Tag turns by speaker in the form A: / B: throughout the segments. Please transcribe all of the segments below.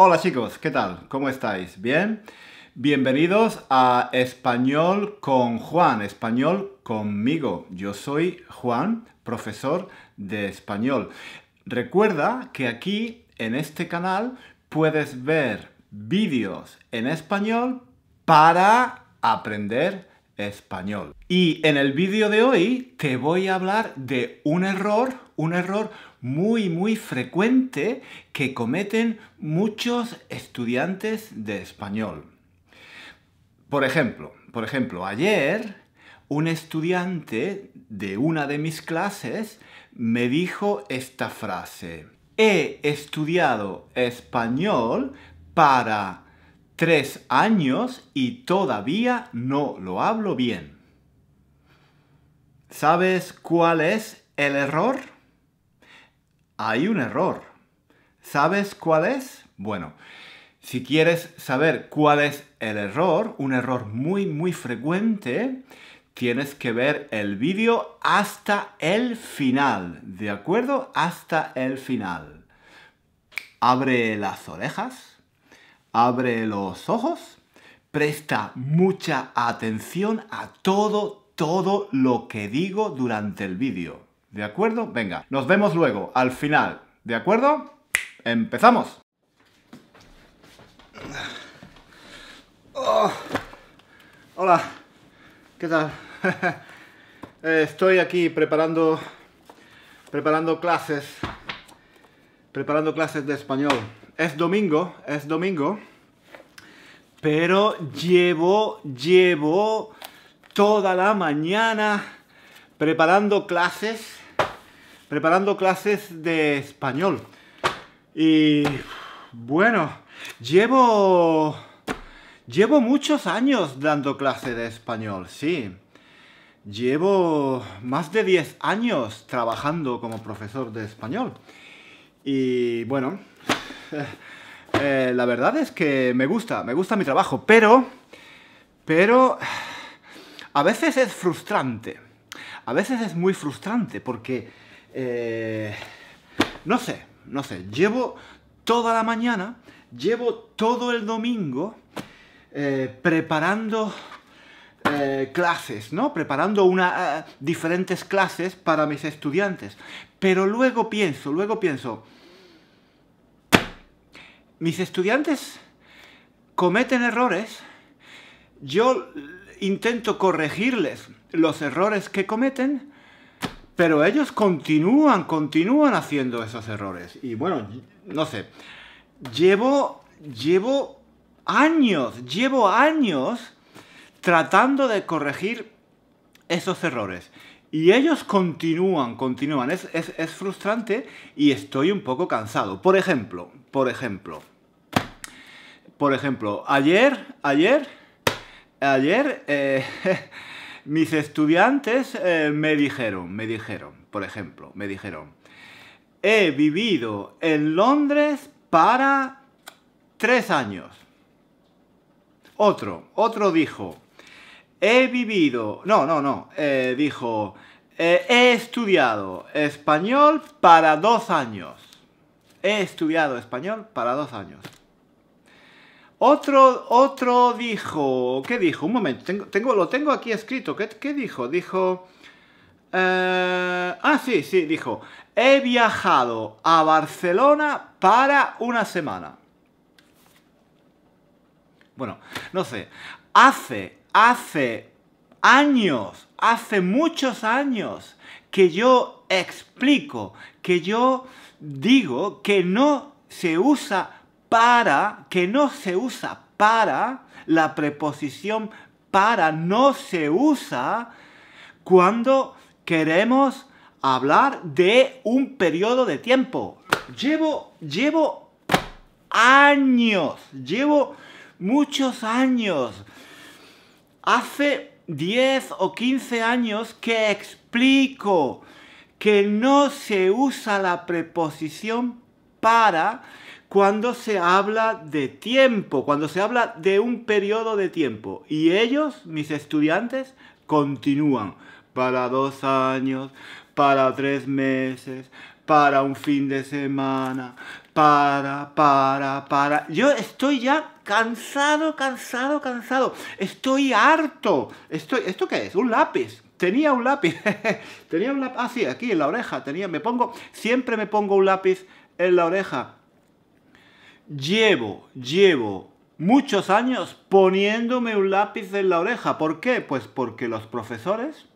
A: Hola chicos, ¿qué tal? ¿Cómo estáis? ¿Bien? Bienvenidos a Español con Juan, Español conmigo. Yo soy Juan, profesor de español. Recuerda que aquí, en este canal, puedes ver vídeos en español para aprender español. Y en el vídeo de hoy te voy a hablar de un error un error muy muy frecuente que cometen muchos estudiantes de español. Por ejemplo, por ejemplo, ayer un estudiante de una de mis clases me dijo esta frase. He estudiado español para tres años y todavía no lo hablo bien. ¿Sabes cuál es el error? hay un error. ¿Sabes cuál es? Bueno, si quieres saber cuál es el error, un error muy muy frecuente, tienes que ver el vídeo hasta el final, ¿de acuerdo? Hasta el final. Abre las orejas, abre los ojos, presta mucha atención a todo, todo lo que digo durante el vídeo. ¿De acuerdo? Venga, nos vemos luego, al final. ¿De acuerdo? ¡Empezamos! Oh, hola, ¿qué tal? Eh, estoy aquí preparando, preparando clases, preparando clases de español. Es domingo, es domingo, pero llevo, llevo toda la mañana preparando clases, preparando clases de español. Y bueno, llevo, llevo muchos años dando clases de español, sí. Llevo más de 10 años trabajando como profesor de español. Y bueno, eh, eh, la verdad es que me gusta, me gusta mi trabajo, pero, pero a veces es frustrante a veces es muy frustrante porque, eh, no sé, no sé, llevo toda la mañana, llevo todo el domingo eh, preparando eh, clases, ¿no? Preparando una, diferentes clases para mis estudiantes. Pero luego pienso, luego pienso, mis estudiantes cometen errores, yo intento corregirles los errores que cometen, pero ellos continúan, continúan haciendo esos errores. Y bueno, no sé, llevo, llevo años, llevo años tratando de corregir esos errores. Y ellos continúan, continúan. Es, es, frustrante y estoy un poco cansado. Por ejemplo, por ejemplo. Por ejemplo, ayer, ayer Ayer eh, mis estudiantes eh, me dijeron, me dijeron, por ejemplo, me dijeron, he vivido en Londres para tres años. Otro, otro dijo, he vivido, no, no, no, eh, dijo, he estudiado español para dos años. He estudiado español para dos años. Otro, otro dijo, ¿qué dijo? Un momento, tengo, lo tengo aquí escrito, ¿qué, dijo? Dijo, eh, ah, sí, sí, dijo, he viajado a Barcelona para una semana. Bueno, no sé, hace, hace años, hace muchos años que yo explico, que yo digo que no se usa para, que no se usa para, la preposición para no se usa cuando queremos hablar de un periodo de tiempo. Llevo, llevo años, llevo muchos años. Hace 10 o 15 años que explico que no se usa la preposición para cuando se habla de tiempo, cuando se habla de un periodo de tiempo. Y ellos, mis estudiantes, continúan para dos años, para tres meses, para un fin de semana, para, para, para. Yo estoy ya cansado, cansado, cansado. Estoy harto. Estoy, ¿Esto qué es? Un lápiz. Tenía un lápiz. tenía un lápiz. Ah, sí, aquí en la oreja. Tenía, me pongo, siempre me pongo un lápiz en la oreja llevo, llevo muchos años poniéndome un lápiz en la oreja. ¿Por qué? Pues porque los profesores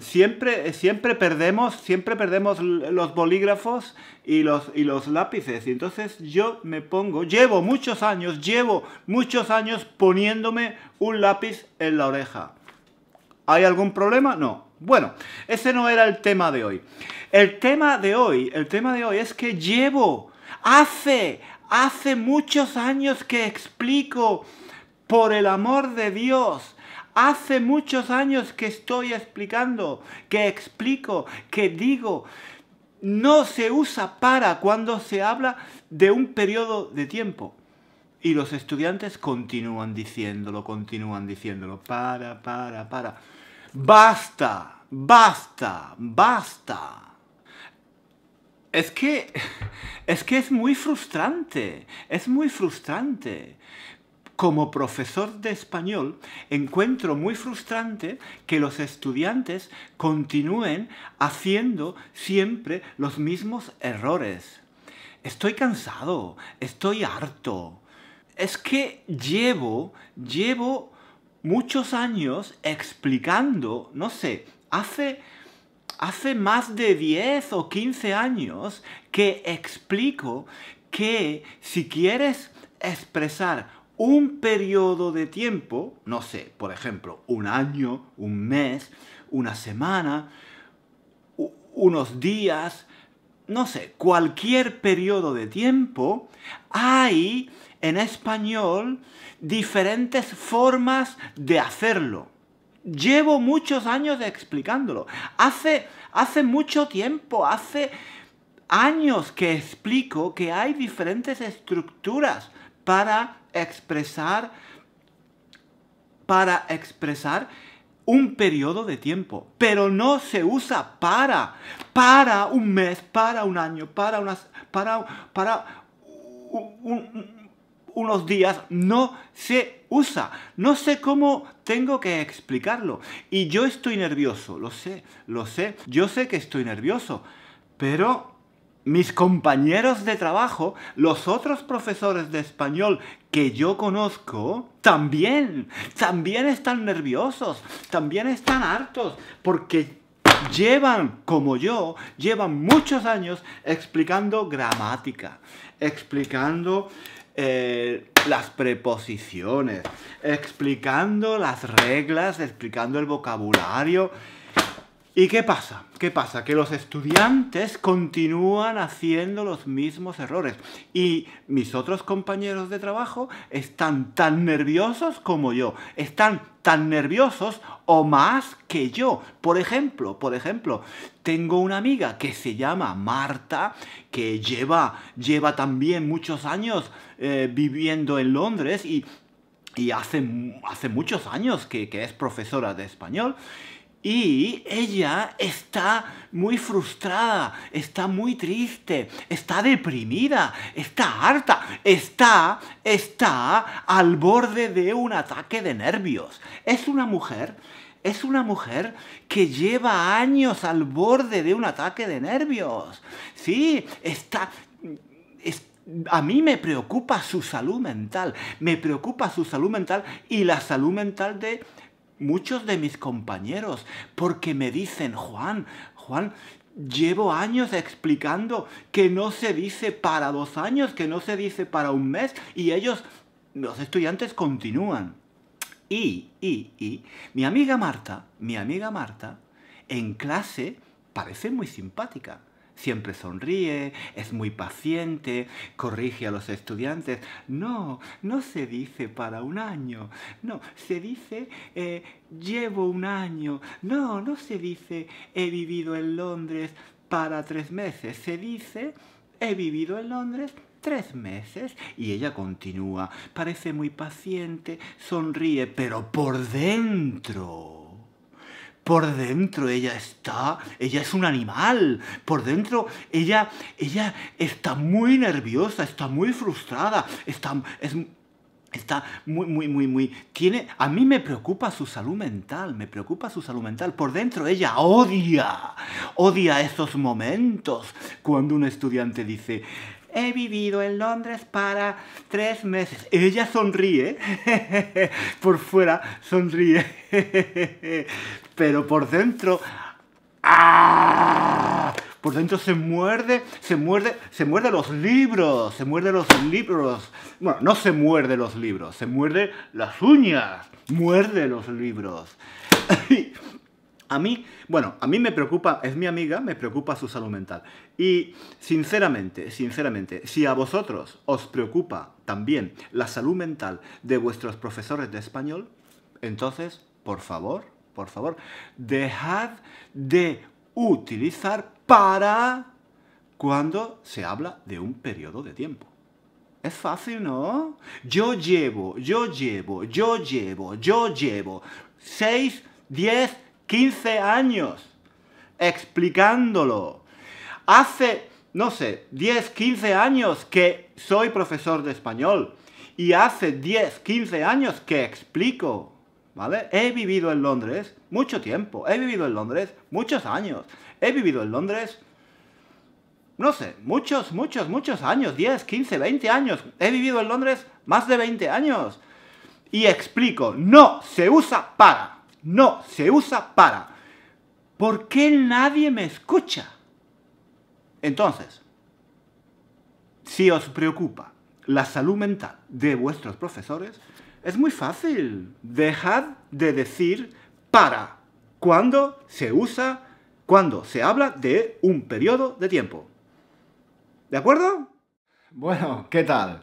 A: siempre, siempre perdemos, siempre perdemos los bolígrafos y los, y los lápices. Y entonces yo me pongo, llevo muchos años, llevo muchos años poniéndome un lápiz en la oreja. ¿Hay algún problema? No. Bueno, ese no era el tema de hoy. El tema de hoy, el tema de hoy es que llevo Hace, hace muchos años que explico, por el amor de Dios, hace muchos años que estoy explicando, que explico, que digo, no se usa para cuando se habla de un periodo de tiempo. Y los estudiantes continúan diciéndolo, continúan diciéndolo, para, para, para. Basta, basta, basta. Es que, es que es muy frustrante, es muy frustrante. Como profesor de español, encuentro muy frustrante que los estudiantes continúen haciendo siempre los mismos errores. Estoy cansado, estoy harto. Es que llevo, llevo muchos años explicando, no sé, hace hace más de 10 o 15 años que explico que si quieres expresar un periodo de tiempo, no sé, por ejemplo, un año, un mes, una semana, unos días, no sé, cualquier periodo de tiempo, hay en español diferentes formas de hacerlo llevo muchos años explicándolo. Hace, hace mucho tiempo, hace años que explico que hay diferentes estructuras para expresar para expresar un periodo de tiempo, pero no se usa para, para un mes, para un año, para unas, para, para unos días, no se usa. No sé cómo tengo que explicarlo. Y yo estoy nervioso, lo sé, lo sé. Yo sé que estoy nervioso. Pero mis compañeros de trabajo, los otros profesores de español que yo conozco, también, también están nerviosos, también están hartos, porque llevan, como yo, llevan muchos años explicando gramática, explicando eh, las preposiciones, explicando las reglas, explicando el vocabulario, ¿Y qué pasa? ¿Qué pasa? Que los estudiantes continúan haciendo los mismos errores y mis otros compañeros de trabajo están tan nerviosos como yo, están tan nerviosos o más que yo. Por ejemplo, por ejemplo, tengo una amiga que se llama Marta, que lleva, lleva también muchos años eh, viviendo en Londres y, y hace, hace, muchos años que es profesora de español y ella está muy frustrada, está muy triste, está deprimida, está harta, está, está al borde de un ataque de nervios. Es una mujer, es una mujer que lleva años al borde de un ataque de nervios. Sí, está... a mí me preocupa su salud mental, me preocupa su salud mental y la salud mental de muchos de mis compañeros, porque me dicen, Juan, Juan, llevo años explicando que no se dice para dos años, que no se dice para un mes, y ellos, los estudiantes, continúan. Y, y, y, mi amiga Marta, mi amiga Marta, en clase parece muy simpática siempre sonríe, es muy paciente, corrige a los estudiantes. No, no se dice para un año, no, se dice eh, llevo un año, no, no se dice he vivido en Londres para tres meses, se dice he vivido en Londres tres meses y ella continúa. Parece muy paciente, sonríe, pero por dentro por dentro ella está, ella es un animal. Por dentro ella, ella está muy nerviosa, está muy frustrada, está, es, está muy, muy, muy, muy... Tiene, a mí me preocupa su salud mental, me preocupa su salud mental. Por dentro ella odia, odia esos momentos cuando un estudiante dice, He vivido en Londres para tres meses. Ella sonríe. por fuera sonríe. Pero por dentro... ¡ah! Por dentro se muerde, se muerde, se muerde los libros, se muerde los libros. Bueno, no se muerde los libros, se muerde las uñas, muerde los libros. A mí, bueno, a mí me preocupa, es mi amiga, me preocupa su salud mental. Y sinceramente, sinceramente, si a vosotros os preocupa también la salud mental de vuestros profesores de español, entonces, por favor, por favor, dejad de utilizar para cuando se habla de un periodo de tiempo. Es fácil, ¿no? Yo llevo, yo llevo, yo llevo, yo llevo 6, 10, 15 años explicándolo. Hace, no sé, 10, 15 años que soy profesor de español y hace 10, 15 años que explico, ¿vale? He vivido en Londres mucho tiempo, he vivido en Londres muchos años, he vivido en Londres, no sé, muchos, muchos, muchos años, 10, 15, 20 años, he vivido en Londres más de 20 años y explico, no se usa para. No, se usa para. ¿Por qué nadie me escucha? Entonces, si os preocupa la salud mental de vuestros profesores, es muy fácil. Dejad de decir para cuando se usa, cuando se habla de un periodo de tiempo. ¿De acuerdo? Bueno, ¿qué tal?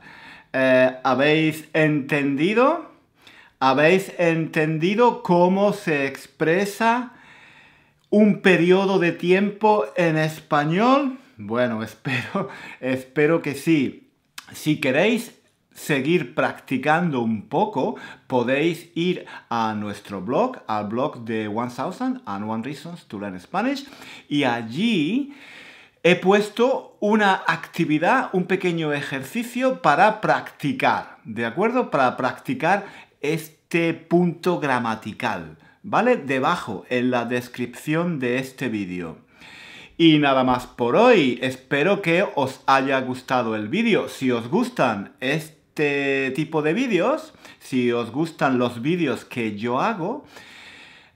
A: Eh, ¿Habéis entendido? habéis entendido cómo se expresa un periodo de tiempo en español? Bueno, espero, espero que sí. Si queréis seguir practicando un poco, podéis ir a nuestro blog, al blog de 1000 and One Reasons to Learn Spanish, y allí he puesto una actividad, un pequeño ejercicio para practicar, ¿de acuerdo? Para practicar este este punto gramatical, ¿vale? Debajo, en la descripción de este vídeo. Y nada más por hoy, espero que os haya gustado el vídeo. Si os gustan este tipo de vídeos, si os gustan los vídeos que yo hago,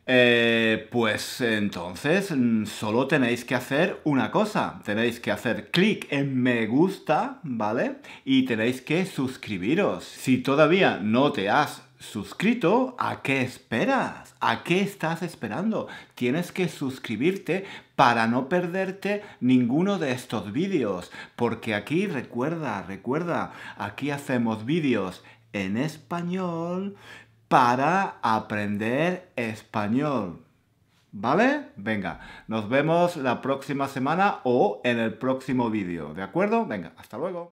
A: eh, pues entonces mm, solo tenéis que hacer una cosa, tenéis que hacer clic en me gusta, ¿vale? Y tenéis que suscribiros. Si todavía no te has suscrito, ¿a qué esperas? ¿A qué estás esperando? Tienes que suscribirte para no perderte ninguno de estos vídeos, porque aquí recuerda, recuerda, aquí hacemos vídeos en español para aprender español. ¿Vale? Venga, nos vemos la próxima semana o en el próximo vídeo, ¿de acuerdo? Venga, hasta luego.